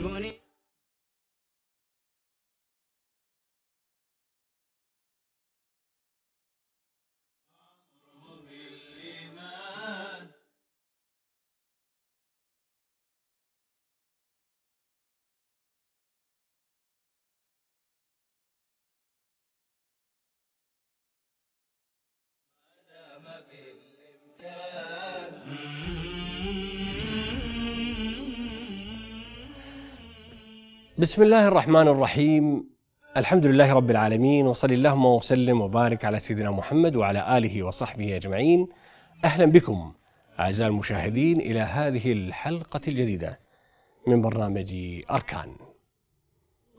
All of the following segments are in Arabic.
জীবনে بسم الله الرحمن الرحيم الحمد لله رب العالمين وصلي اللهم وسلم وبارك على سيدنا محمد وعلى اله وصحبه اجمعين اهلا بكم اعزائي المشاهدين الى هذه الحلقه الجديده من برنامج اركان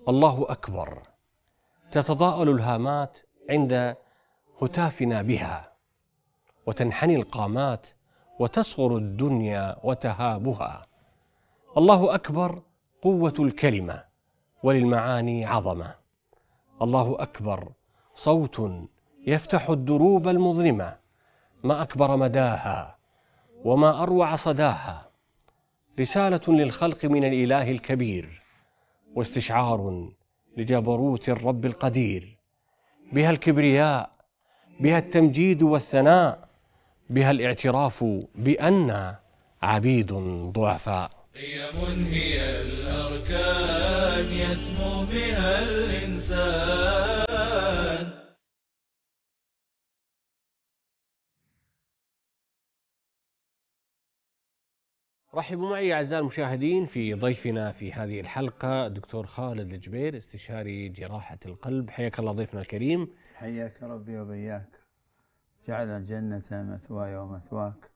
الله اكبر تتضاءل الهامات عند هتافنا بها وتنحني القامات وتصغر الدنيا وتهابها الله اكبر قوه الكلمه وللمعاني عظمه الله اكبر صوت يفتح الدروب المظلمه ما اكبر مداها وما اروع صداها رساله للخلق من الاله الكبير واستشعار لجبروت الرب القدير بها الكبرياء بها التمجيد والثناء بها الاعتراف بأننا عبيد ضعفاء قيم هي أركان يسمو بها الإنسان رحبوا معي أعزائي المشاهدين في ضيفنا في هذه الحلقة دكتور خالد الجبير استشاري جراحة القلب حياك الله ضيفنا الكريم حياك ربي وبياك جعل الجنة مثواي ومثواك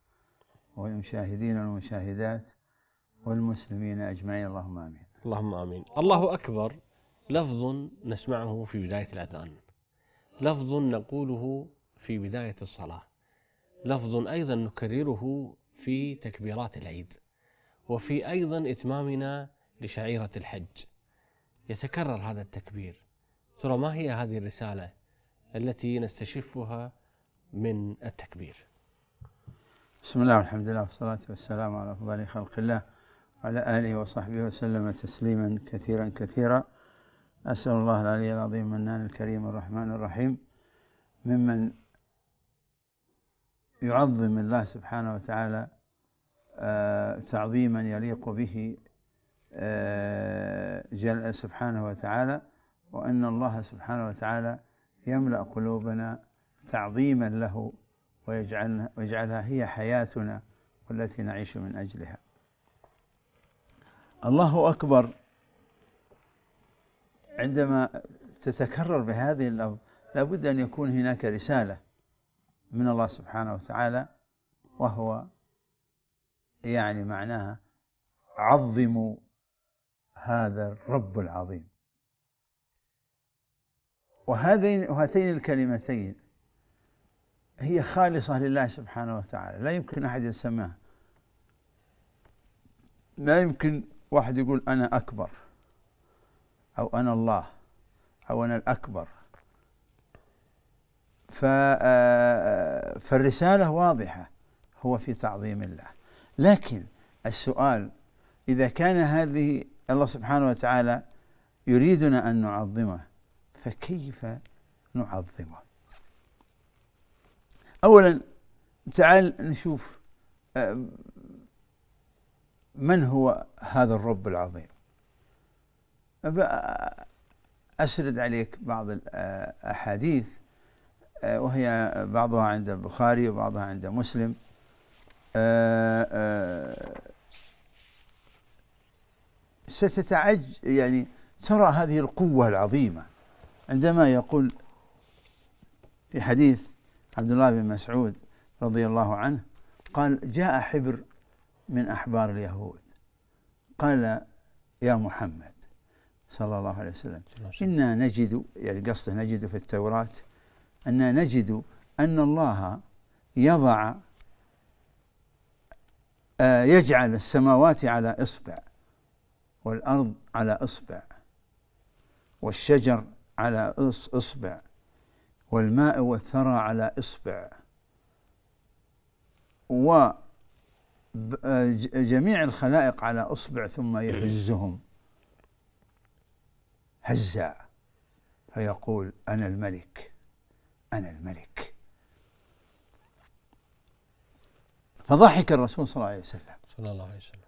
والمشاهدين والمشاهدات والمسلمين أجمعين اللهم آمين اللهم امين الله اكبر لفظ نسمعه في بدايه الاذان لفظ نقوله في بدايه الصلاه لفظ ايضا نكرره في تكبيرات العيد وفي ايضا اتمامنا لشعيره الحج يتكرر هذا التكبير ترى ما هي هذه الرساله التي نستشفها من التكبير بسم الله والحمد لله والصلاه والسلام على افضل خلق الله وعلى آله وصحبه وسلم تسليما كثيرا كثيرا أسأل الله العلي العظيم المنان الكريم الرحمن الرحيم ممن يعظم الله سبحانه وتعالى آه، تعظيما يليق به آه، جل سبحانه وتعالى وأن الله سبحانه وتعالى يملأ قلوبنا تعظيما له ويجعلها هي حياتنا والتي نعيش من أجلها الله أكبر عندما تتكرر بهذه الأرض لابد أن يكون هناك رسالة من الله سبحانه وتعالى وهو يعني معناها عظموا هذا الرب العظيم وهذين وهاتين الكلمتين هي خالصة لله سبحانه وتعالى لا يمكن أحد يسمعها لا يمكن واحد يقول أنا أكبر أو أنا الله أو أنا الأكبر آه، آه، فالرسالة واضحة هو في تعظيم الله لكن السؤال إذا كان هذه الله سبحانه وتعالى يريدنا أن نعظمه فكيف نعظمه أولا تعال نشوف آه، من هو هذا الرب العظيم أسرد عليك بعض الأحاديث وهي بعضها عند البخاري وبعضها عند مسلم ستتعج يعني ترى هذه القوة العظيمة عندما يقول في حديث عبد الله بن مسعود رضي الله عنه قال جاء حبر من أحبار اليهود قال يا محمد صلى الله عليه وسلم إنا نجد يعني قصده نجد في التوراة أن نجد أن الله يضع آه، يجعل السماوات على إصبع والأرض على إصبع والشجر على إصبع والماء والثرى على إصبع و آه، جميع الخلائق على اصبع ثم يهزهم هزا فيقول انا الملك انا الملك فضحك الرسول صلى الله عليه وسلم صلى الله عليه وسلم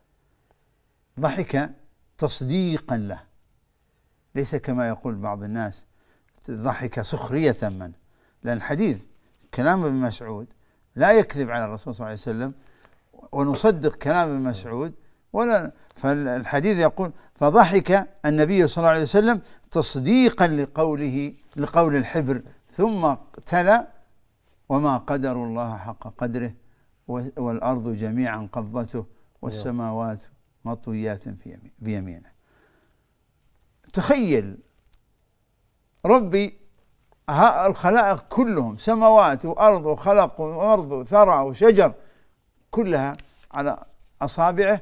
ضحك تصديقا له ليس كما يقول بعض الناس ضحك سخرية من لأن الحديث كلام ابن مسعود لا يكذب على الرسول صلى الله عليه وسلم ونصدق كلام ابن مسعود ولا فالحديث يقول فضحك النبي صلى الله عليه وسلم تصديقا لقوله لقول الحبر ثم تلا وما قدر الله حق قدره والأرض جميعا قبضته والسماوات مطويات في بيمينه تخيل ربي الخلائق كلهم سماوات وأرض وخلق وأرض وثرى وشجر كلها على أصابعه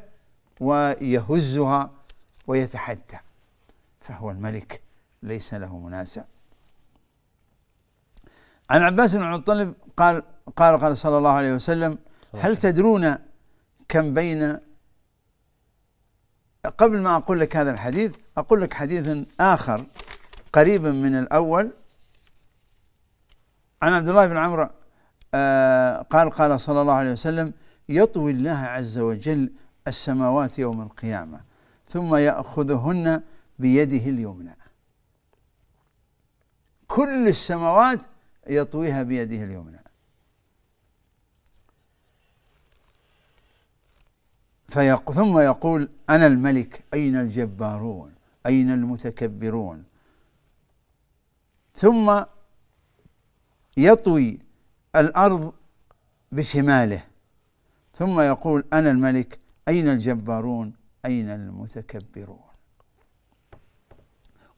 ويهزها ويتحدى فهو الملك ليس له منازع عن عباس بن المطلب قال قال قال صلى الله عليه وسلم هل تدرون كم بين قبل ما أقول لك هذا الحديث أقول لك حديث آخر قريبا من الأول عن عبد الله بن عمرو آه، قال قال صلى الله عليه وسلم يطوي الله عز وجل السماوات يوم القيامة ثم يأخذهن بيده اليمنى كل السماوات يطويها بيده اليمنى فيق ثم يقول أنا الملك أين الجبارون أين المتكبرون ثم يطوي الأرض بشماله ثم يقول أنا الملك أين الجبارون أين المتكبرون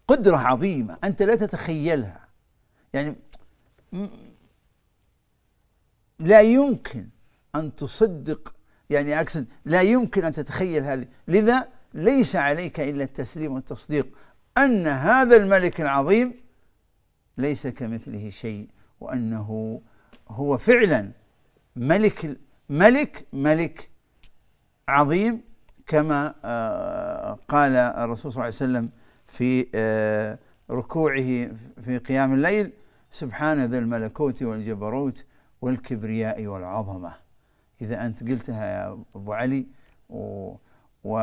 قدرة عظيمة أنت لا تتخيلها يعني لا يمكن أن تصدق يعني أقصد لا يمكن أن تتخيل هذه لذا ليس عليك إلا التسليم والتصديق أن هذا الملك العظيم ليس كمثله شيء وأنه هو فعلا ملك ملك ملك عظيم كما آه، قال الرسول صلى الله عليه وسلم في آه، ركوعه في قيام الليل سبحان ذي الملكوت والجبروت والكبرياء والعظمة إذا أنت قلتها يا أبو علي و, و...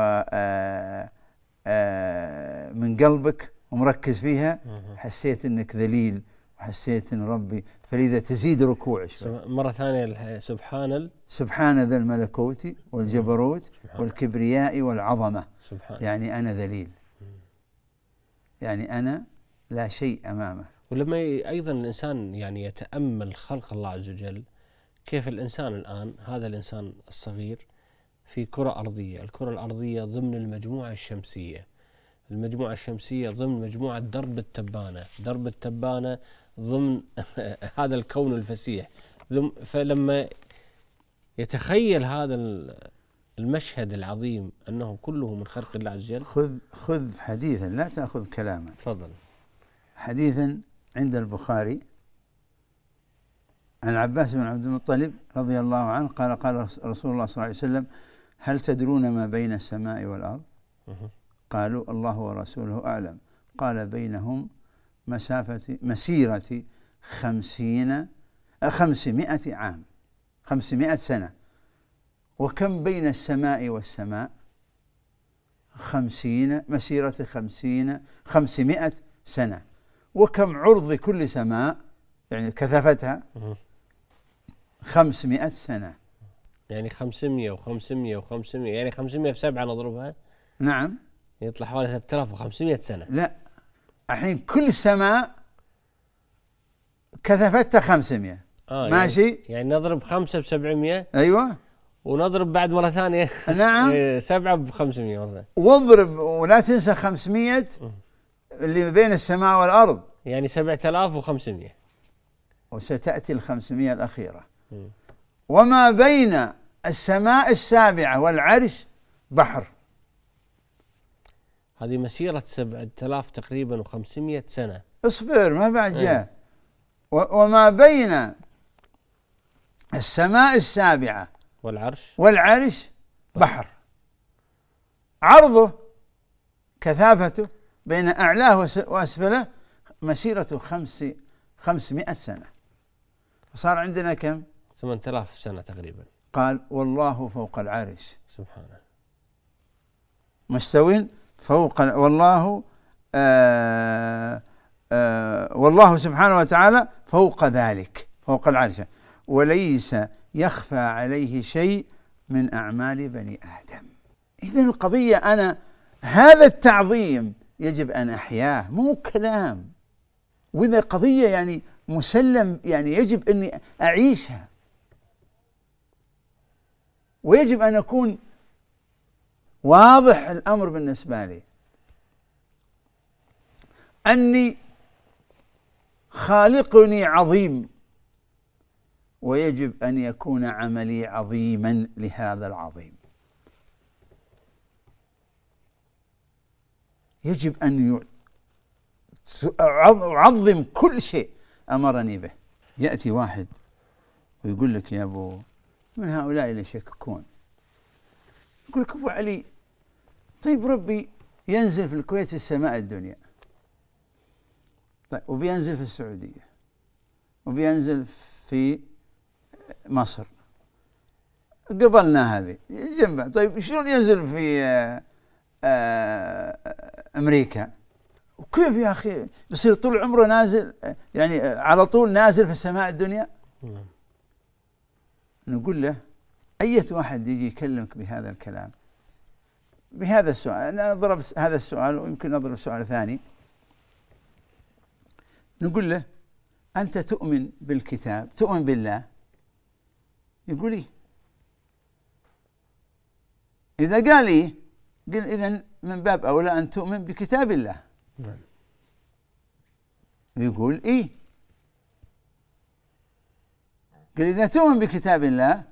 آه، من قلبك ومركز فيها حسيت أنك ذليل وحسيت أن ربي فلذا تزيد ركوعك مرة ثانية سبحان سبحان ذا الملكوت والجبروت والكبرياء والعظمة سبحان يعني أنا ذليل يعني أنا لا شيء أمامه ولما أيضا الإنسان يعني يتأمل خلق الله عز وجل كيف الإنسان الآن هذا الإنسان الصغير في كرة أرضية الكرة الأرضية ضمن المجموعة الشمسية المجموعة الشمسية ضمن مجموعة درب التبانة درب التبانة ضمن هذا الكون الفسيح فلما يتخيل هذا المشهد العظيم انه كله من خلق الله عز وجل خذ خذ حديثا لا تاخذ كلاما تفضل حديثا عند البخاري عن العباس بن عبد المطلب رضي الله عنه قال قال رسول الله صلى الله عليه وسلم هل تدرون ما بين السماء والارض؟ قالوا الله ورسوله اعلم قال بينهم مسافة مسيرة خمسين آه، خمسمائة عام خمسمائة سنة وكم بين السماء والسماء خمسين مسيرة خمسين خمسمائة سنة وكم عرض كل سماء يعني كثافتها خمسمائة سنة يعني خمسمائة وخمسمائة وخمسمائة يعني خمسمائة في سبعة نضربها نعم يطلع حوالي 3500 سنة لا الحين كل سماء كثفتها 500 آه يعني- ماشي يعني, يعني نضرب خمسة ب 700 ايوه ونضرب بعد مرة ثانية نعم 7 ب 500 مرة واضرب ولا تنسى 500 اللي بين السماء والأرض يعني 7500 وستأتي ال 500 الأخيرة وما بين السماء السابعة والعرش بحر هذه مسيرة 7000 تقريبا و500 سنة اصبر ما بعد إيه. جاء وما بين السماء السابعة والعرش والعرش بحر عرضه كثافته بين أعلاه وأسفله مسيرة خمس خمسمائة سنة فصار عندنا كم؟ 8000 آلاف سنة تقريبا قال والله فوق العرش سبحانه مستوين فوق والله آه، آه، والله سبحانه وتعالى فوق ذلك فوق العرش وليس يخفى عليه شيء من أعمال بني آدم إذا القضية أنا هذا التعظيم يجب أن أحياه مو كلام وإذا قضية يعني مسلم يعني يجب أني أعيشها ويجب أن أكون واضح الأمر بالنسبة لي أني خالقني عظيم ويجب أن يكون عملي عظيما لهذا العظيم يجب أن أعظم كل شيء أمرني به يأتي واحد ويقول لك يا أبو من هؤلاء اللي يشككون يقول لك أبو علي طيب ربي ينزل في الكويت في السماء الدنيا طيب وبينزل في السعودية وبينزل في مصر قبلنا هذه جنبها طيب شلون ينزل في آه، آه، امريكا وكيف يا اخي يصير طول عمره نازل يعني آه، على طول نازل في السماء الدنيا نعم. نقول له اي واحد يجي يكلمك بهذا الكلام بهذا السؤال أنا ضربت هذا السؤال ويمكن اضرب سؤال ثاني نقول له أنت تؤمن بالكتاب تؤمن بالله يقول لي إيه؟ إذا قال لي إيه؟ قل إذا من باب أولى أن تؤمن بكتاب الله نعم. يقول إيه قل إذا تؤمن بكتاب الله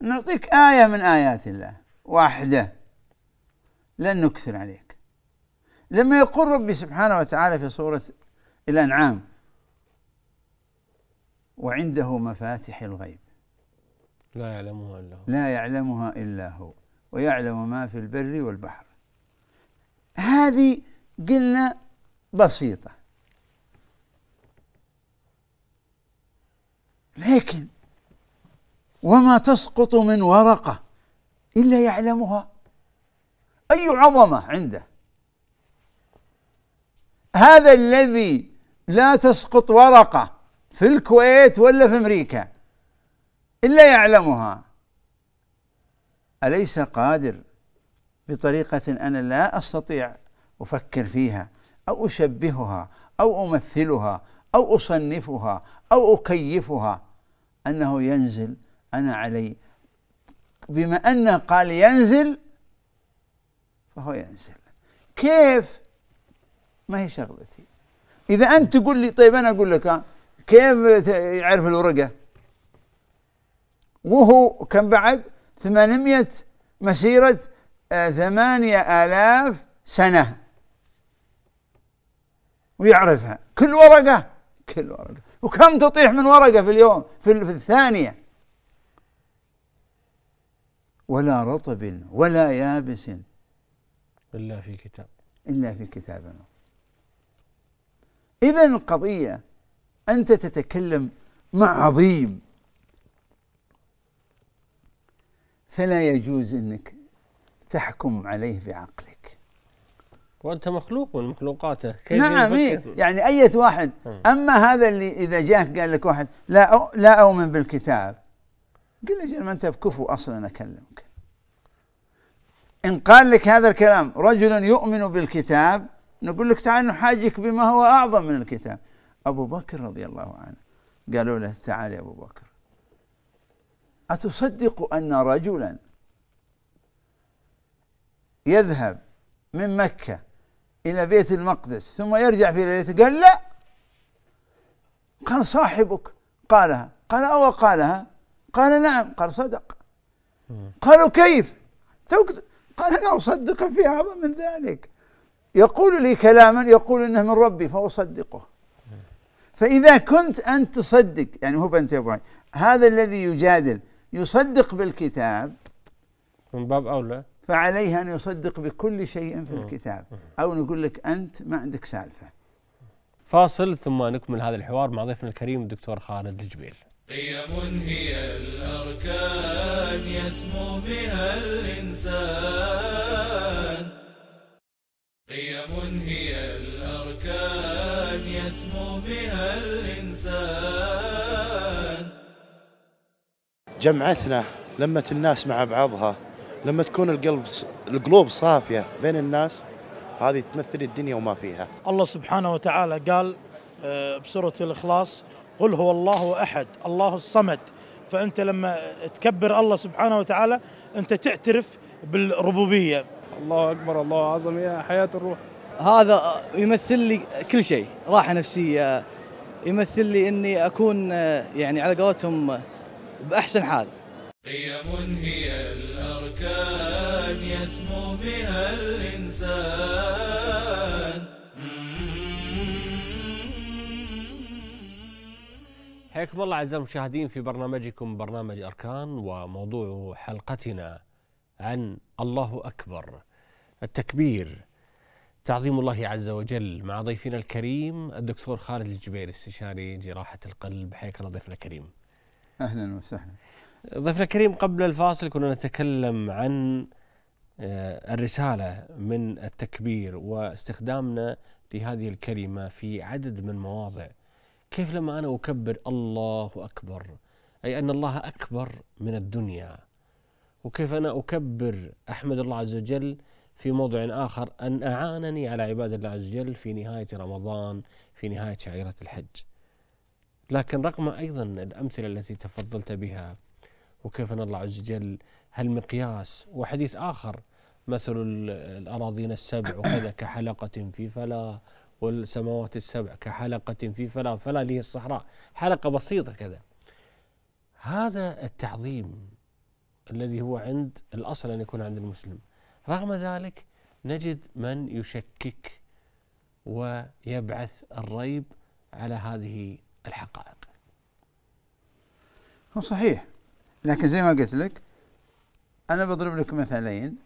نعطيك آية من آيات الله واحدة لن نكثر عليك لما يقول ربي سبحانه وتعالى في سورة الأنعام وعنده مفاتح الغيب لا يعلمها إلا هو لا يعلمها إلا هو ويعلم ما في البر والبحر هذه قلنا بسيطة لكن وما تسقط من ورقة إلا يعلمها أي عظمة عنده هذا الذي لا تسقط ورقة في الكويت ولا في أمريكا إلا يعلمها أليس قادر بطريقة أنا لا أستطيع أفكر فيها أو أشبهها أو أمثلها أو أصنفها أو أكيفها أنه ينزل أنا علي بما أنه قال ينزل فهو ينزل كيف ما هي شغلتي اذا انت تقول لي طيب انا اقول لك كيف يعرف الورقه وهو كم بعد 800 مسيره آه، ثمانية آلاف سنة ويعرفها كل ورقة كل ورقة وكم تطيح من ورقة في اليوم في الثانية ولا رطب ولا يابس إلا في كتاب إلا في كتاب إذا القضية أنت تتكلم مع عظيم فلا يجوز أنك تحكم عليه بعقلك وأنت مخلوق من مخلوقاته كيف نعم إيه. يعني أية واحد أما هذا اللي إذا جاك قال لك واحد لا لا أؤمن بالكتاب قل له ما أنت بكفو أصلا أكلمك إن قال لك هذا الكلام رجل يؤمن بالكتاب نقول لك تعال نحاجك بما هو أعظم من الكتاب أبو بكر رضي الله عنه قالوا له تعال يا أبو بكر أتصدق أن رجلا يذهب من مكة إلى بيت المقدس ثم يرجع في ليلته قال لا قال صاحبك قالها قال أو قالها قال نعم قال صدق قالوا كيف توك قال أنا أصدق في أعظم من ذلك يقول لي كلاما يقول إنه من ربي فأصدقه فإذا كنت أنت تصدق يعني هو أنت يا هذا الذي يجادل يصدق بالكتاب من باب أولى فعليه أن يصدق بكل شيء في الكتاب أو نقول لك أنت ما عندك سالفة فاصل ثم نكمل هذا الحوار مع ضيفنا الكريم الدكتور خالد الجبيل قيم هي الأركان يسمو بها الإنسان قيم هي الأركان يسمو بها الإنسان جمعتنا لمة الناس مع بعضها لما تكون القلب القلوب صافية بين الناس هذه تمثل الدنيا وما فيها الله سبحانه وتعالى قال آه، بسورة الإخلاص قل هو الله احد الله الصمد فانت لما تكبر الله سبحانه وتعالى انت تعترف بالربوبيه الله اكبر الله اعظم يا حياه الروح هذا يمثل لي كل شيء راحه نفسيه يمثل لي اني اكون يعني على قولتهم باحسن حال قيم هي الاركان يسمو بها الانسان حياكم الله اعزائي المشاهدين في برنامجكم برنامج اركان وموضوع حلقتنا عن الله اكبر التكبير تعظيم الله عز وجل مع ضيفنا الكريم الدكتور خالد الجبير استشاري جراحه القلب حياك الله ضيفنا الكريم. اهلا وسهلا. ضيفنا الكريم قبل الفاصل كنا نتكلم عن آه، الرساله من التكبير واستخدامنا لهذه الكلمه في عدد من مواضع كيف لما أنا أكبر الله أكبر أي أن الله أكبر من الدنيا وكيف أنا أكبر أحمد الله عز وجل في موضع آخر أن أعانني على عباد الله عز وجل في نهاية رمضان في نهاية شعيرة الحج لكن رغم أيضا الأمثلة التي تفضلت بها وكيف أن الله عز وجل هل مقياس وحديث آخر مثل الأراضين السبع وكذا كحلقة في فلا والسماوات السبع كحلقة في فلا فلا له الصحراء حلقة بسيطة كذا هذا التعظيم الذي هو عند الأصل أن يكون عند المسلم رغم ذلك نجد من يشكك ويبعث الريب على هذه الحقائق هو صحيح لكن زي ما قلت لك أنا بضرب لك مثلين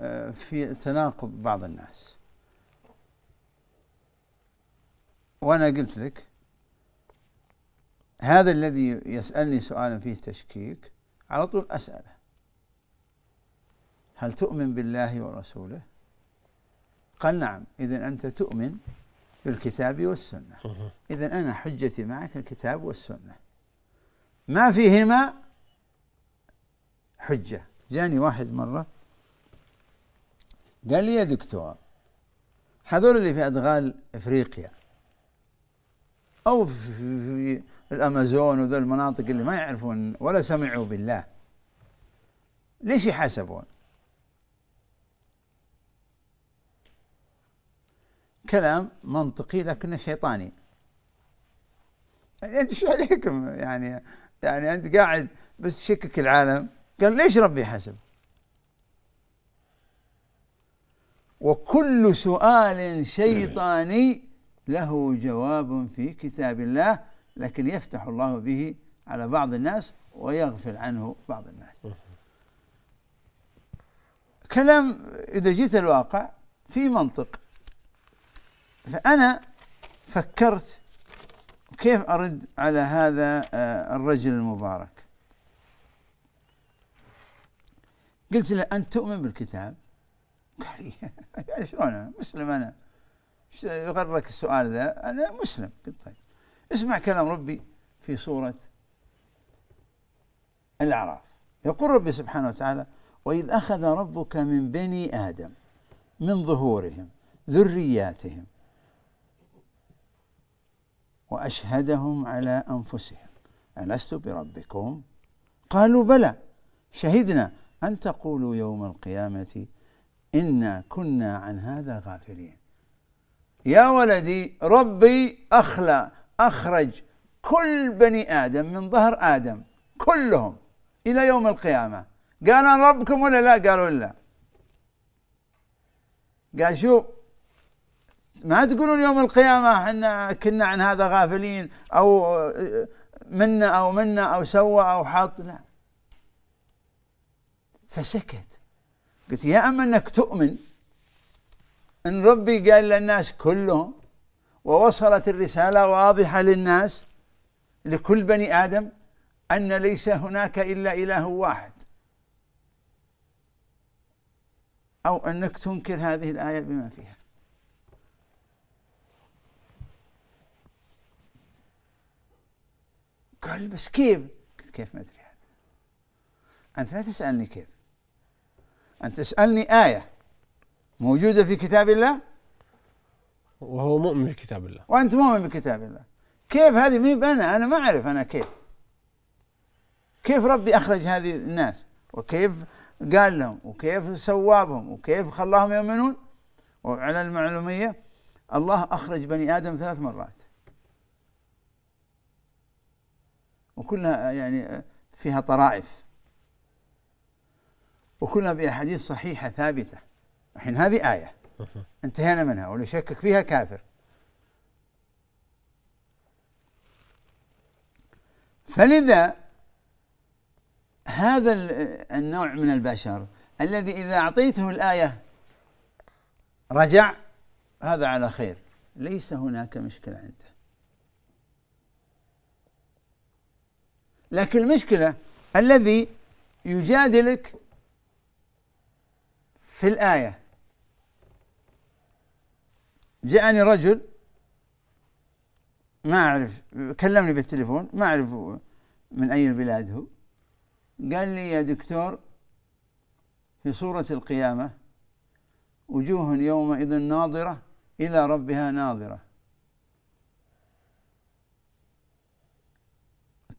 آه، في تناقض بعض الناس وأنا قلت لك هذا الذي يسألني سؤالا فيه تشكيك على طول أسأله هل تؤمن بالله ورسوله؟ قال نعم إذا أنت تؤمن بالكتاب والسنة إذا أنا حجتي معك الكتاب والسنة ما فيهما حجة جاني واحد مرة قال لي يا دكتور هذول اللي في أدغال إفريقيا أو في الأمازون وذول المناطق اللي ما يعرفون ولا سمعوا بالله ليش يحاسبون كلام منطقي لكنه شيطاني يعني انت شو عليكم يعني يعني انت قاعد بس تشكك العالم قال ليش ربي حسب وكل سؤال شيطاني له جواب في كتاب الله لكن يفتح الله به على بعض الناس ويغفل عنه بعض الناس كلام إذا جيت الواقع في منطق فأنا فكرت كيف أرد على هذا آه، الرجل المبارك قلت له أنت تؤمن بالكتاب قال لي شلون أنا مسلم أنا يغرك السؤال ذا أنا مسلم قلت طيب اسمع كلام ربي في سورة الأعراف يقول ربي سبحانه وتعالى وإذ أخذ ربك من بني آدم من ظهورهم ذرياتهم وأشهدهم على أنفسهم ألست بربكم قالوا بلى شهدنا أن تقولوا يوم القيامة إنا كنا عن هذا غافلين يا ولدي ربي أخلى أخرج كل بني آدم من ظهر آدم كلهم إلى يوم القيامة قال أنا ربكم ولا لا قالوا لا قال شو ما تقولون يوم القيامة احنا كنا عن هذا غافلين أو منا أو منا أو سوى أو حط لا فسكت قلت يا أما أنك تؤمن ان ربي قال للناس كلهم ووصلت الرساله واضحه للناس لكل بني ادم ان ليس هناك الا اله واحد او انك تنكر هذه الايه بما فيها قال بس كيف؟ قلت كيف ما ادري هذا انت لا تسالني كيف انت تسالني ايه موجودة في كتاب الله وهو مؤمن بكتاب الله وأنت مؤمن بكتاب الله كيف هذه مين أنا أنا ما أعرف أنا كيف كيف ربي أخرج هذه الناس وكيف قال لهم وكيف سوابهم وكيف خلاهم يؤمنون وعلى المعلومية الله أخرج بني آدم ثلاث مرات وكلها يعني فيها طرائف وكلها بأحاديث صحيحة ثابتة الحين هذه آية انتهينا منها واللي يشكك فيها كافر فلذا هذا النوع من البشر الذي إذا أعطيته الآية رجع هذا على خير ليس هناك مشكلة عنده لكن المشكلة الذي يجادلك في الآية جاءني رجل ما أعرف كلمني بالتليفون ما أعرف من أي البلاد هو قال لي يا دكتور في صورة القيامة وجوه يومئذ ناظرة إلى ربها ناظرة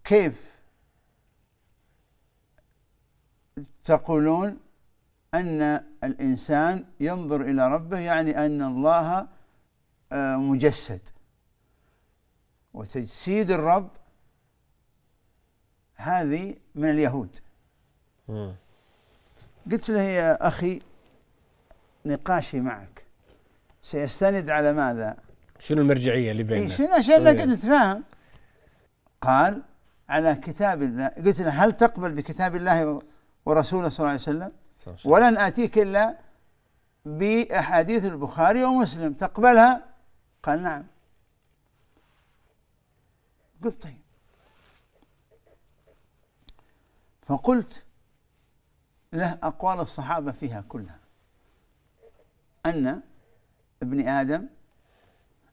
كيف تقولون أن الإنسان ينظر إلى ربه يعني أن الله آه، مجسد وتجسيد الرب هذه من اليهود قلت له يا أخي نقاشي معك سيستند على ماذا شنو المرجعية اللي بيننا إيه شنو عشان إيه. نتفاهم قال على كتاب الله قلت له هل تقبل بكتاب الله ورسوله صلى الله عليه وسلم ولن آتيك إلا بأحاديث البخاري ومسلم تقبلها قال نعم قلت طيب فقلت له أقوال الصحابة فيها كلها أن ابن آدم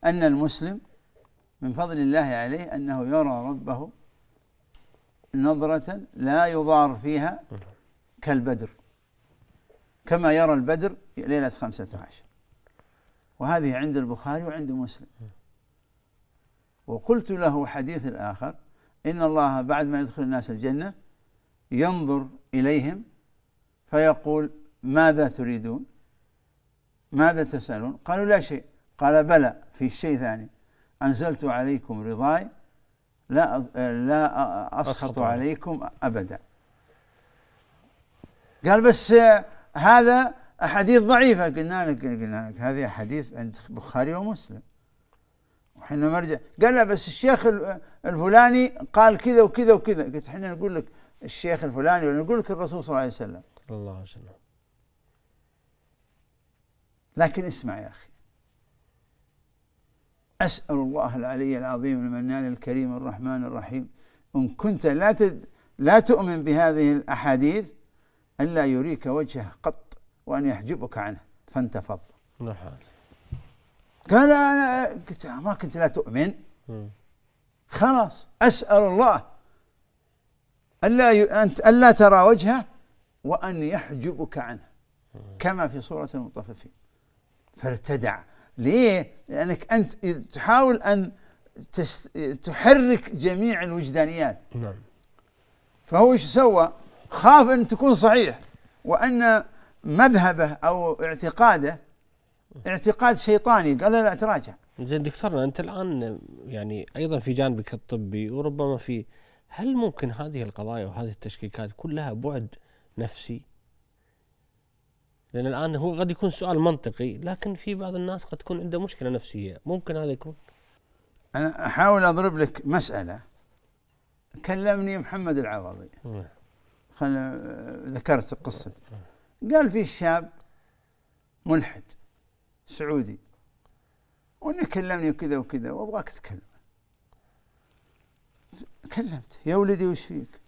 أن المسلم من فضل الله عليه أنه يرى ربه نظرة لا يضار فيها كالبدر كما يرى البدر ليلة خمسة عشر وهذه عند البخاري وعند مسلم وقلت له حديث الآخر إن الله بعد ما يدخل الناس الجنة ينظر إليهم فيقول ماذا تريدون ماذا تسألون قالوا لا شيء قال بلى في شيء ثاني أنزلت عليكم رضاي لا لا أسخط عليكم أبدا قال بس هذا أحاديث ضعيفة قلنا لك قلنا لك هذه أحاديث عند بخاري ومسلم وحنا مرجع قال لا بس الشيخ الفلاني قال كذا وكذا وكذا قلت احنا نقول لك الشيخ الفلاني ولا نقول لك الرسول صلى الله عليه وسلم الله وسلم لكن اسمع يا أخي أسأل الله العلي العظيم المنان الكريم الرحمن الرحيم إن كنت لا تد لا تؤمن بهذه الأحاديث أن لا يريك وجهه قط وأن يحجبك عنه فانتفض قال أنا قلت ما كنت لا تؤمن خلاص أسأل الله ألا ي... أنت ألا ترى وجهه وأن يحجبك عنه كما في سورة المطففين فارتدع ليه؟ لأنك أنت تحاول أن تحرك جميع الوجدانيات نعم فهو ايش سوى؟ خاف أن تكون صحيح وأن مذهبه أو اعتقاده اعتقاد شيطاني قال لا تراجع زين دكتورنا أنت الآن يعني أيضا في جانبك الطبي وربما في هل ممكن هذه القضايا وهذه التشكيكات كلها بعد نفسي؟ لأن الآن هو قد يكون سؤال منطقي لكن في بعض الناس قد تكون عنده مشكلة نفسية ممكن هذا يكون أنا أحاول أضرب لك مسألة كلمني محمد العوضي نعم. خلنا ذكرت القصة قال في شاب ملحد سعودي وانه كلمني وكذا وكذا وابغاك تكلم كلمت يا ولدي وش فيك؟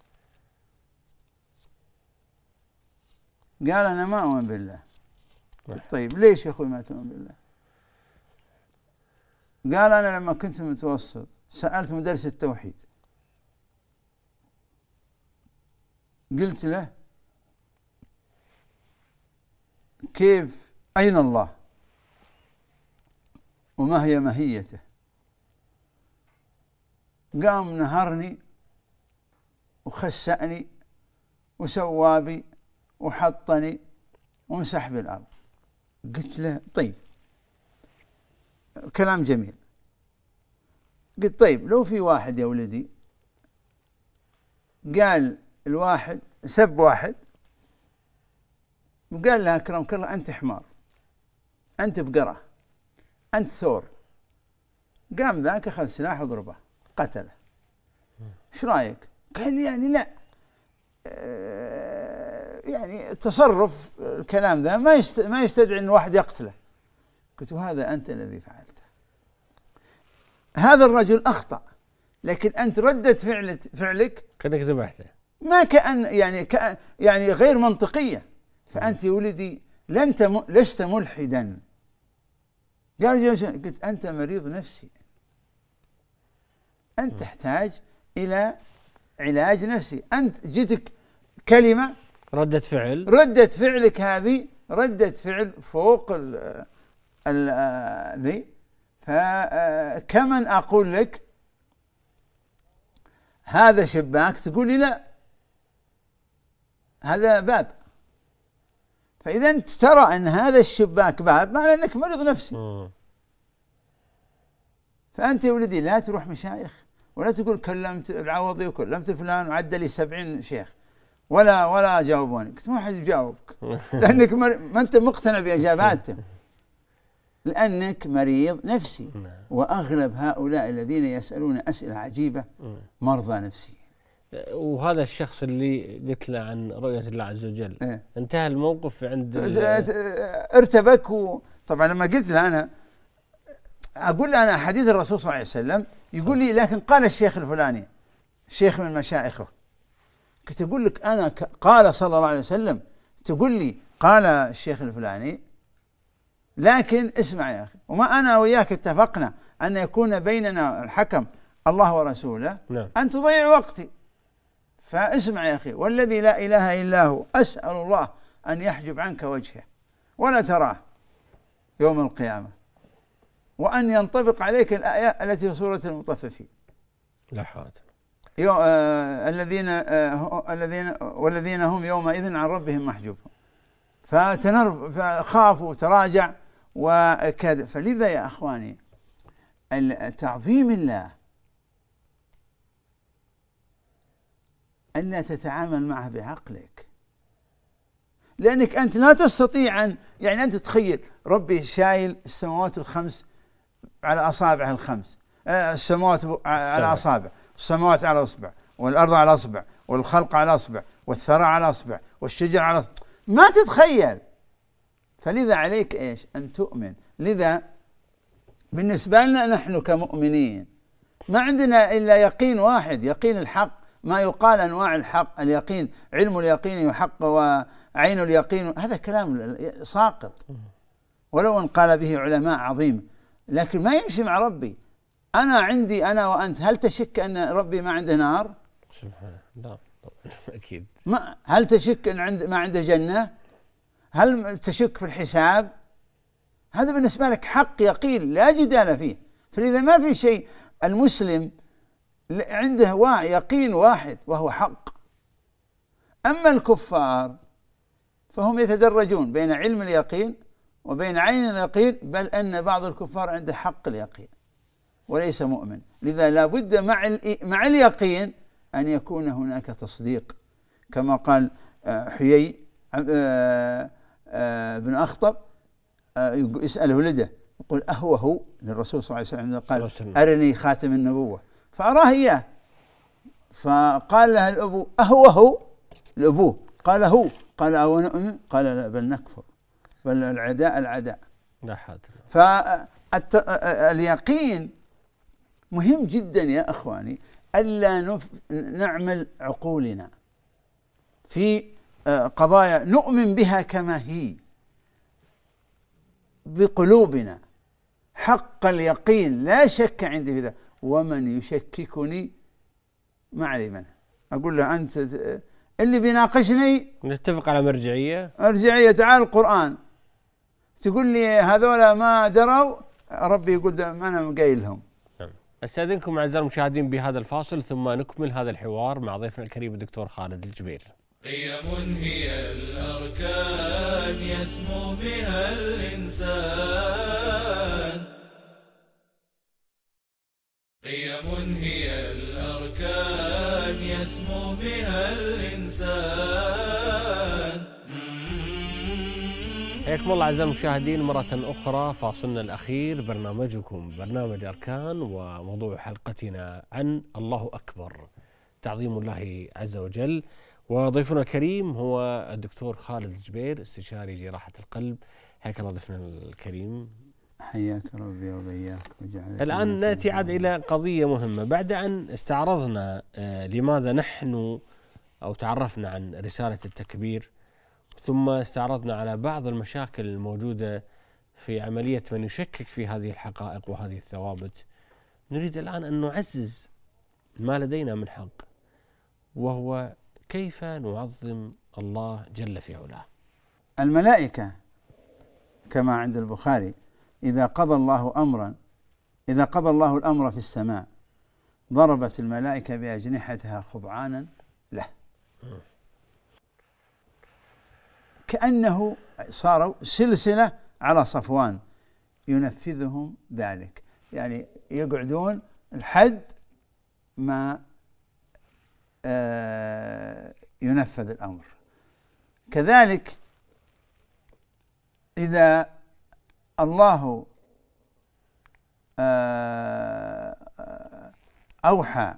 قال انا ما اؤمن بالله طيب ليش يا اخوي ما تؤمن بالله؟ قال انا لما كنت متوسط سالت مدرس التوحيد قلت له كيف أين الله وما هي مهيته قام نهرني وخسأني وسوى بي وحطني ومسح بالأرض قلت له طيب كلام جميل قلت طيب لو في واحد يا ولدي قال الواحد سب واحد وقال له اكرمك الله انت حمار انت بقره انت ثور قام ذاك اخذ سلاح وضربه قتله ايش رايك؟ قال يعني لا آه، يعني تصرف الكلام ذا ما ما يستدعي ان واحد يقتله قلت هذا انت الذي فعلته هذا الرجل اخطا لكن انت رده فعل فعلك كانك ذبحته ما كأن يعني كأن يعني غير منطقية فأنت يا ولدي لنت لست ملحدا قال قلت أنت مريض نفسي أنت تحتاج إلى علاج نفسي أنت جيتك كلمة ردة فعل ردة فعلك هذه ردة فعل فوق ال ال ذي فكمن آه، أقول لك هذا شباك تقول لي لا هذا باب فاذا انت ترى ان هذا الشباك باب معنى انك مريض نفسي فانت يا ولدي لا تروح مشايخ ولا تقول كلمت العوضي وكلمت فلان وعد لي 70 شيخ ولا ولا جاوبوني قلت ما حد يجاوبك لانك ما انت مقتنع باجاباتهم لأنك مريض نفسي نعم. وأغلب هؤلاء الذين يسألون أسئلة عجيبة مرضى نفسيين وهذا الشخص اللي قلت له عن رؤيه الله عز وجل إيه؟ انتهى الموقف عند إيه، إيه، إيه، ارتبك وطبعا لما قلت له انا اقول له انا حديث الرسول صلى الله عليه وسلم يقول لي لكن قال الشيخ الفلاني شيخ من مشايخه كنت اقول لك انا قال صلى الله عليه وسلم تقول لي قال الشيخ الفلاني لكن اسمع يا اخي وما انا وياك اتفقنا ان يكون بيننا الحكم الله ورسوله نعم. ان تضيع وقتي فاسمع يا أخي والذي لا إله إلا هو أسأل الله أن يحجب عنك وجهه ولا تراه يوم القيامة وأن ينطبق عليك الآية التي في سورة المطففين لا حرج يو... آه... الذين آه... الذين والذين هم يومئذ عن ربهم محجوبون فتنر فخافوا تراجع وكذا فلذا يا اخواني تعظيم الله أن تتعامل معها بعقلك لأنك أنت لا تستطيع أن يعني أنت تخيل ربي شايل السماوات الخمس على أصابعه الخمس آه، السماوات على أصابع السماوات على أصبع والأرض على أصبع والخلق على أصبع والثرى على أصبع والشجر على أصبع ما تتخيل فلذا عليك إيش أن تؤمن لذا بالنسبة لنا نحن كمؤمنين ما عندنا إلا يقين واحد يقين الحق ما يقال انواع الحق اليقين علم اليقين يحق وعين اليقين هذا كلام ساقط ولو ان قال به علماء عظيم لكن ما يمشي مع ربي انا عندي انا وانت هل تشك ان ربي ما عنده نار؟ سبحان الله نعم، اكيد ما هل تشك ان عند ما عنده جنه؟ هل تشك في الحساب؟ هذا بالنسبه لك حق يقين لا جدال فيه فاذا ما في شيء المسلم عنده واع يقين واحد وهو حق أما الكفار فهم يتدرجون بين علم اليقين وبين عين اليقين بل أن بعض الكفار عنده حق اليقين وليس مؤمن لذا لا بد مع مع اليقين أن يكون هناك تصديق كما قال آه، حيي آه، آه، بن أخطب يسأل ولده يقول أهو هو للرسول صلى الله عليه وسلم قال أرني خاتم النبوة فأراه إياه فقال لها الأبو أهو هو الأبو قال هو قال أو نؤمن قال لا بل نكفر بل العداء العداء لا حول فاليقين مهم جدا يا اخواني الا نف... نعمل عقولنا في آه، قضايا نؤمن بها كما هي بقلوبنا حق اليقين لا شك عندي في ذلك ومن يشككني ما علي منه أقول له أنت اللي بيناقشني نتفق على مرجعية مرجعية تعال القرآن تقول لي هذولا ما دروا ربي يقول أنا قايلهم نعم. استاذنكم اعزائي المشاهدين بهذا الفاصل ثم نكمل هذا الحوار مع ضيفنا الكريم الدكتور خالد الجبير. قيم هي الاركان يسمو بها الانسان قيم هي الأركان يسمو بها الإنسان حياكم الله أعزائي المشاهدين مرة أخرى فاصلنا الأخير برنامجكم برنامج أركان وموضوع حلقتنا عن الله أكبر تعظيم الله عز وجل وضيفنا الكريم هو الدكتور خالد الجبير استشاري جراحة القلب حياك الله ضيفنا الكريم حياك ربي وبياك الآن نأتي عاد إلى قضية مهمة بعد أن استعرضنا آه، لماذا نحن أو تعرفنا عن رسالة التكبير ثم استعرضنا على بعض المشاكل الموجودة في عملية من يشكك في هذه الحقائق وهذه الثوابت نريد الآن أن نعزز ما لدينا من حق وهو كيف نعظم الله جل في علاه الملائكة كما عند البخاري إذا قضى الله أمرا إذا قضى الله الأمر في السماء ضربت الملائكة بأجنحتها خضعانا له كأنه صاروا سلسلة على صفوان ينفذهم ذلك يعني يقعدون الحد ما آه، ينفذ الأمر كذلك إذا الله آه، آه، أوحى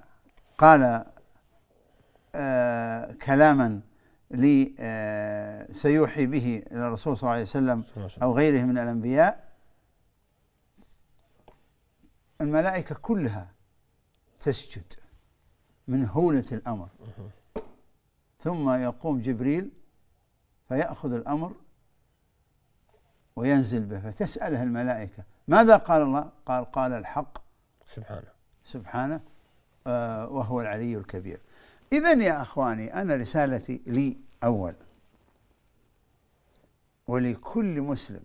قال آه، كلاما لي سيوحي به إلى الرسول صلى الله عليه وسلم أو غيره من الأنبياء الملائكة كلها تسجد من هونة الأمر ثم يقوم جبريل فيأخذ الأمر وينزل به فتسأله الملائكة ماذا قال الله؟ قال قال الحق سبحانه سبحانه آه، وهو العلي الكبير إذا يا أخواني أنا رسالتي لي أول ولكل مسلم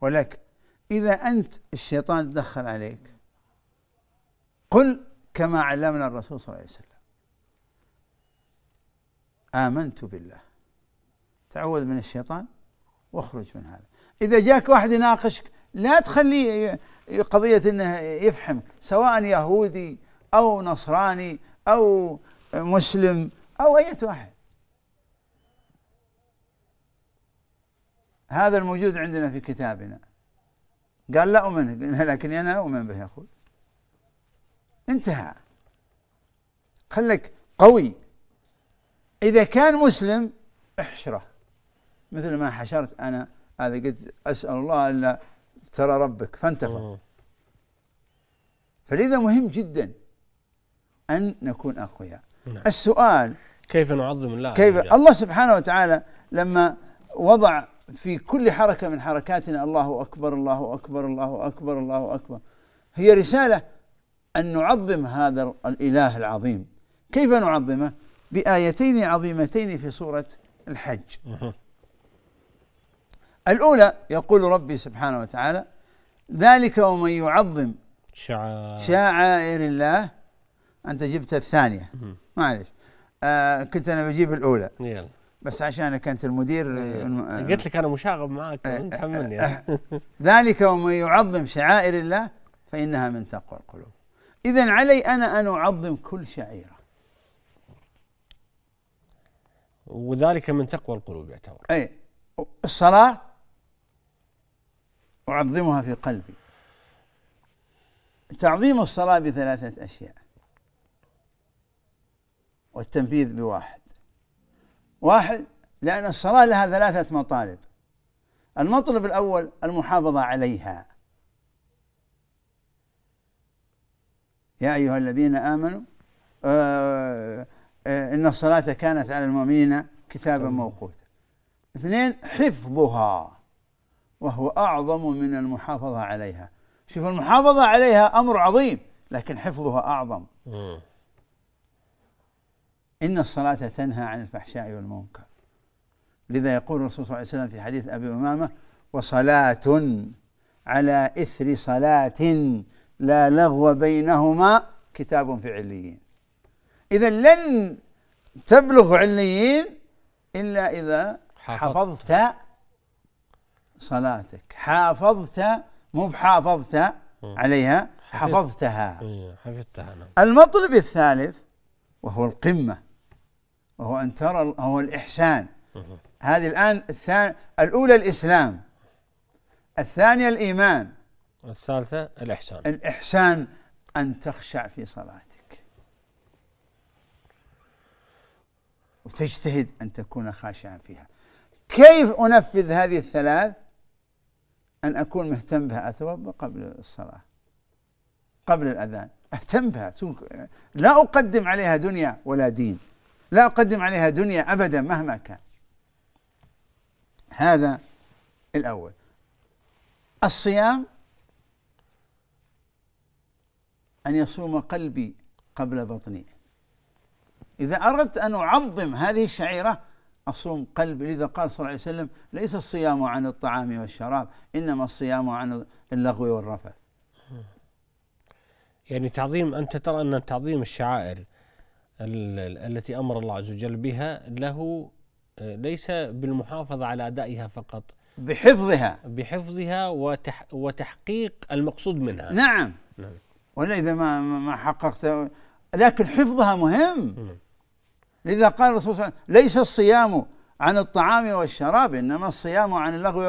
ولك إذا أنت الشيطان تدخل عليك قل كما علمنا الرسول صلى الله عليه وسلم آمنت بالله تعوذ من الشيطان واخرج من هذا إذا جاك واحد يناقشك لا تخليه قضية أنه يفحم سواء يهودي أو نصراني أو مسلم أو أي واحد هذا الموجود عندنا في كتابنا قال لا أؤمن لكن أنا أؤمن به يا اخوي انتهى خلك قوي إذا كان مسلم احشره مثل ما حشرت أنا هذا قلت أسأل الله إلا ترى ربك فانتفض فلذا مهم جدا أن نكون أقوياء نعم. السؤال كيف نعظم الله كيف الله سبحانه وتعالى لما وضع في كل حركة من حركاتنا الله أكبر الله أكبر الله أكبر الله أكبر هي رسالة أن نعظم هذا الإله العظيم كيف نعظمه بآيتين عظيمتين في سورة الحج الأولى يقول ربي سبحانه وتعالى ذلك ومن يعظم شعائر شعائر الله أنت جبت الثانية معلش آه كنت أنا بجيب الأولى يلا بس عشانك أنت المدير آه، آه، قلت لك أنا مشاغب معك آه، أنت حملني ذلك ومن يعظم شعائر الله فإنها من تقوى القلوب إذا علي أنا أن أعظم كل شعيرة وذلك من تقوى القلوب يعتبر أي الصلاة أعظمها في قلبي تعظيم الصلاة بثلاثة أشياء والتنفيذ بواحد واحد لأن الصلاة لها ثلاثة مطالب المطلب الأول المحافظة عليها يا أيها الذين آمنوا آه آه إن الصلاة كانت على المؤمنين كتابا موقوتا اثنين حفظها وهو أعظم من المحافظة عليها شوف المحافظة عليها أمر عظيم لكن حفظها أعظم إن الصلاة تنهى عن الفحشاء والمنكر لذا يقول الرسول صلى الله عليه وسلم في حديث أبي أمامة وصلاة على إثر صلاة لا لغو بينهما كتاب في عليين إذا لن تبلغ عليين إلا إذا حفظت صلاتك حافظت مو بحافظت عليها حفظتها إيه، حفظتها نعم. المطلب الثالث وهو القمة وهو أن ترى هو الإحسان هذه الآن الثان الأولى الإسلام الثانية الإيمان الثالثة الإحسان الإحسان أن تخشع في صلاتك وتجتهد أن تكون خاشعا فيها كيف أنفذ هذه الثلاث أن أكون مهتم بها أتوضأ قبل الصلاة قبل الأذان أهتم بها لا أقدم عليها دنيا ولا دين لا أقدم عليها دنيا أبدا مهما كان هذا الأول الصيام أن يصوم قلبي قبل بطني إذا أردت أن أعظم هذه الشعيرة أصوم قلبي لذا قال صلى الله عليه وسلم ليس الصيام عن الطعام والشراب إنما الصيام عن اللغو والرفث يعني تعظيم أنت ترى أن تعظيم الشعائر التي أمر الله عز وجل بها له آه، ليس بالمحافظة على أدائها فقط بحفظها بحفظها وتح وتحقيق المقصود منها نعم, نعم. ولا إذا ما ما حققت لكن حفظها مهم م. لذا قال الرسول صلى الله عليه وسلم ليس الصيام عن الطعام والشراب انما الصيام عن اللغو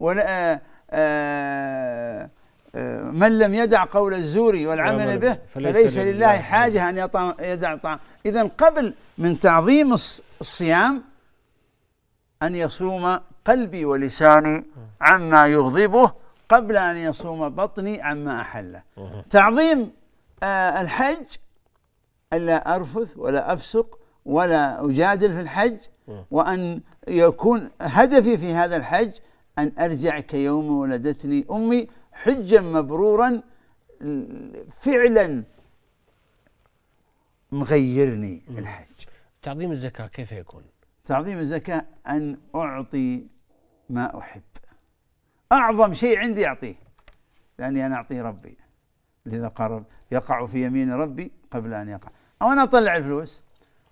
والرفث آه، آه، آه، من لم يدع قول الزور والعمل به فليس لله حاجه ان يدع الطعام اذا قبل من تعظيم الصيام ان يصوم قلبي ولساني عما يغضبه قبل ان يصوم بطني عما احله تعظيم الحج الا ارفث ولا افسق ولا أجادل في الحج وأن يكون هدفي في هذا الحج أن أرجع كيوم ولدتني أمي حجا مبرورا فعلا مغيرني الحج تعظيم الزكاة كيف يكون؟ تعظيم الزكاة أن أعطي ما أحب أعظم شيء عندي أعطيه لأني أنا أعطيه ربي لذا قال يقع في يمين ربي قبل أن يقع أو أنا أطلع الفلوس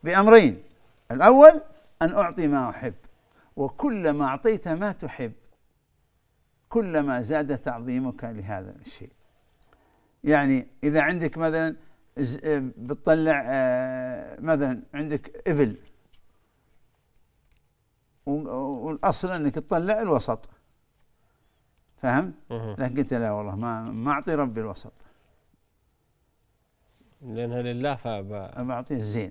بأمرين الأول أن أعطي ما أحب وكلما أعطيت ما تحب كلما زاد تعظيمك لهذا الشيء يعني إذا عندك مثلا بتطلع آه، مثلا عندك إبل والأصل أنك تطلع الوسط فهمت؟ لكن قلت لا والله ما ما أعطي ربي الوسط لأنها لله فبعطيه الزين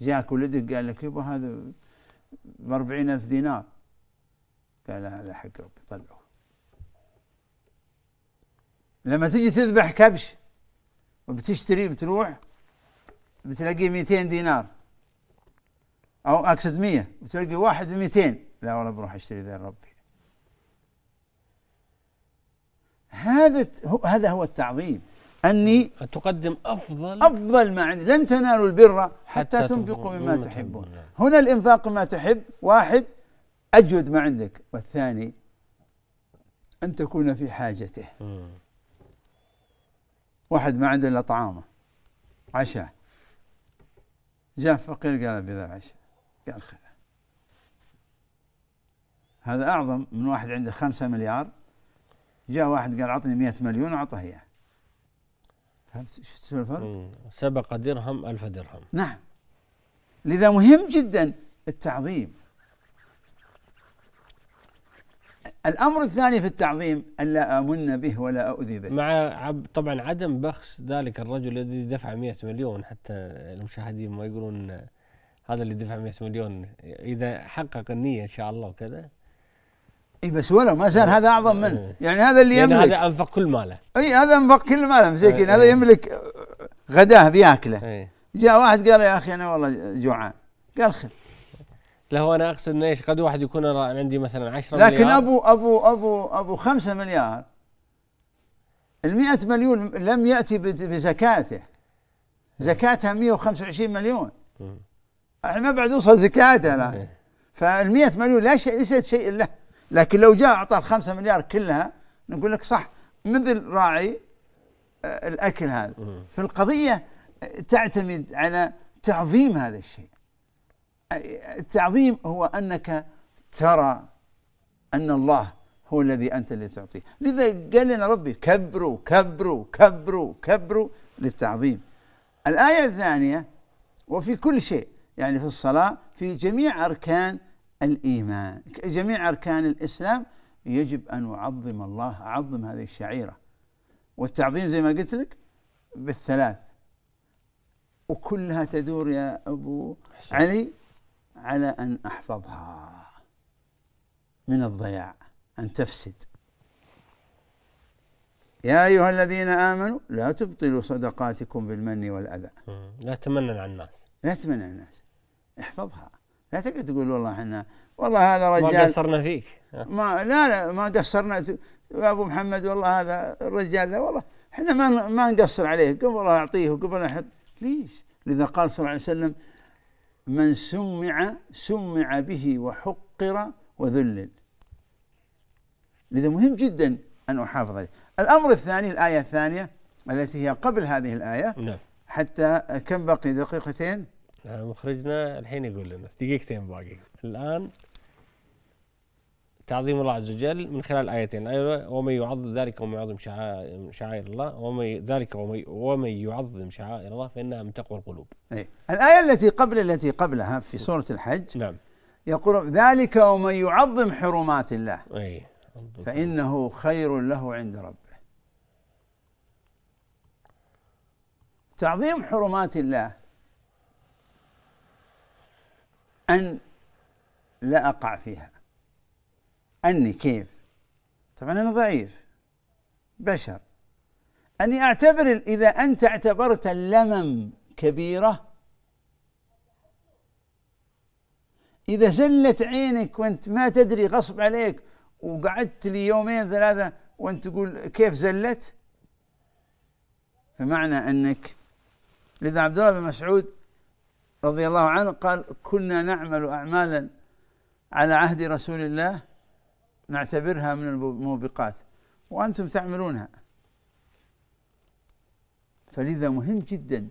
جاك ولدك قال لك يبا هذا ب ألف دينار قال هذا حق ربي طلعوه لما تجي تذبح كبش وبتشتري بتروح بتلاقيه 200 دينار او اقصد 100 بتلاقي واحد ب 200 لا والله بروح اشتري ذا ربي هذا هذا هو التعظيم أني تقدم أفضل أفضل ما عندي لن تنالوا البر حتى, حتى تنفقوا مما تحبون هنا الإنفاق ما تحب واحد أجود ما عندك والثاني أن تكون في حاجته واحد ما عنده إلا طعامه عشاء جاء فقير قال أبي ذا العشاء قال خذ هذا أعظم من واحد عنده خمسة مليار جاء واحد قال أعطني مئة مليون وأعطاه إياه فهمت شو الفرق؟ سبق درهم ألف درهم نعم لذا مهم جدا التعظيم الأمر الثاني في التعظيم ألا آمن به ولا أؤذي به مع طبعا عدم بخس ذلك الرجل الذي دفع 100 مليون حتى المشاهدين ما يقولون هذا اللي دفع 100 مليون إذا حقق النية إن شاء الله وكذا اي بس ولو ما زال إيه. هذا اعظم منه إيه. يعني هذا اللي يعني يملك هذا انفق كل ماله اي هذا انفق كل ماله مسكين إيه، هذا يملك غداه بياكله جاء واحد قال يا اخي انا والله جوعان قال خذ لا هو انا اقصد انه ايش قد واحد يكون انا عندي مثلا 10 مليار لكن ابو ابو ابو ابو 5 مليار ال 100 مليون لم ياتي بزكاته زكاتها 125 مليون احنا ما بعد وصل زكاته الان فال 100 مليون لا شيء ليست شيء له لكن لو جاء أعطى الخمسة مليار كلها نقول لك صح مثل راعي آه، الأكل هذا فالقضية آه، تعتمد على تعظيم هذا الشيء آه، التعظيم هو أنك ترى أن الله هو الذي أنت اللي تعطيه لذا قال لنا ربي كبروا كبروا كبروا كبروا للتعظيم الآية الثانية وفي كل شيء يعني في الصلاة في جميع أركان الإيمان جميع أركان الإسلام يجب أن أعظم الله أعظم هذه الشعيرة والتعظيم زي ما قلت لك بالثلاث وكلها تدور يا أبو حسن. علي على أن أحفظها من الضياع أن تفسد يا أيها الذين آمنوا لا تبطلوا صدقاتكم بالمن والأذى لا تمنن على الناس لا تمنن على الناس احفظها لا تقعد تقول والله احنا والله هذا رجال ما قصرنا فيك ما لا لا ما قصرنا يا ابو محمد والله هذا الرجال ذا والله احنا ما ما نقصر عليه قبل اعطيه وقبل احط ليش؟ لذا قال صلى الله عليه وسلم من سمع سمع به وحقر وذلل لذا مهم جدا ان احافظ عليه الامر الثاني الايه الثانيه التي هي قبل هذه الايه نعم. حتى كم بقي دقيقتين آه، مخرجنا الحين يقول لنا دقيقتين باقي الآن تعظيم الله عز وجل من خلال آيتين الآية ومن يعظم ذلك ومن يعظم شعائر الله ومن ذلك ومن يعظم شعائر الله فإنها من تقوى القلوب أي. الآية التي قبل التي قبلها في سورة الحج نعم يقول ذلك ومن يعظم حرمات الله أي. فإنه خير له عند ربه تعظيم حرمات الله أن لا أقع فيها أني كيف طبعا أنا ضعيف بشر أني أعتبر إذا أنت اعتبرت اللمم كبيرة إذا زلت عينك وأنت ما تدري غصب عليك وقعدت لي يومين ثلاثة وأنت تقول كيف زلت فمعنى أنك لذا عبد الله بن مسعود رضي الله عنه قال كنا نعمل أعمالا على عهد رسول الله نعتبرها من الموبقات وأنتم تعملونها فلذا مهم جدا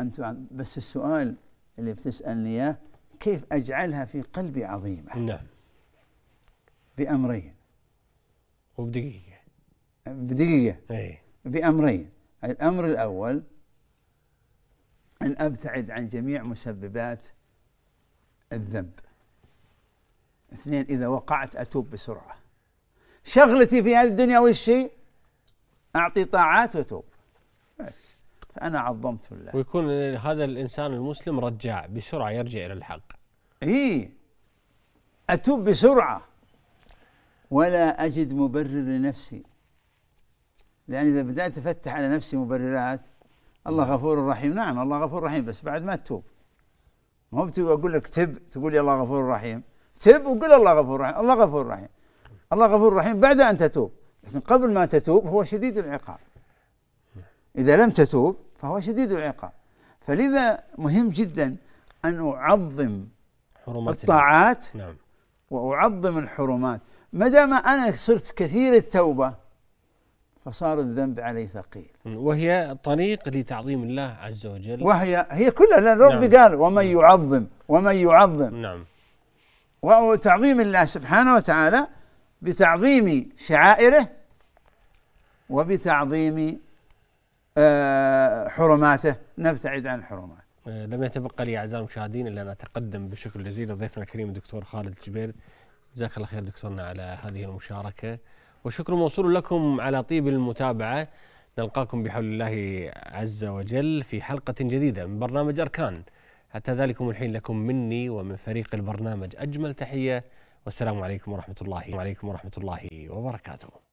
أن بس السؤال اللي بتسألني إياه كيف أجعلها في قلبي عظيمة نعم بأمرين وبدقيقة بدقيقة أي. بأمرين الأمر الأول أن أبتعد عن جميع مسببات الذنب اثنين إذا وقعت أتوب بسرعة شغلتي في هذه الدنيا وش أعطي طاعات وأتوب بس فأنا عظمت الله ويكون هذا الإنسان المسلم رجاع بسرعة يرجع إلى الحق إيه أتوب بسرعة ولا أجد مبرر لنفسي لأن إذا بدأت أفتح على نفسي مبررات الله غفور رحيم نعم الله غفور رحيم بس بعد ما تتوب ما هو اقول لك تب تقول يا الله غفور رحيم تب وقل الله غفور رحيم الله غفور رحيم الله غفور رحيم بعد ان تتوب لكن قبل ما تتوب هو شديد العقاب اذا لم تتوب فهو شديد العقاب فلذا مهم جدا ان اعظم حرمات الطاعات نعم واعظم الحرمات ما دام انا صرت كثير التوبه فصار الذنب عليه ثقيل وهي طريق لتعظيم الله عز وجل وهي هي كلها لأن ربي نعم. قال ومن نعم. يعظم ومن يعظم نعم وتعظيم الله سبحانه وتعالى بتعظيم شعائره وبتعظيم آه، حرماته نبتعد عن الحرمات آه، لم يتبقى لي اعزائي المشاهدين الا ان اتقدم بشكر جزيل لضيفنا الكريم الدكتور خالد الجبير جزاك الله خير دكتورنا على هذه المشاركه والشكر موصول لكم على طيب المتابعة نلقاكم بحول الله عز وجل في حلقة جديدة من برنامج أركان حتى ذلكم الحين لكم مني ومن فريق البرنامج أجمل تحية والسلام عليكم ورحمة الله وعليكم ورحمة الله وبركاته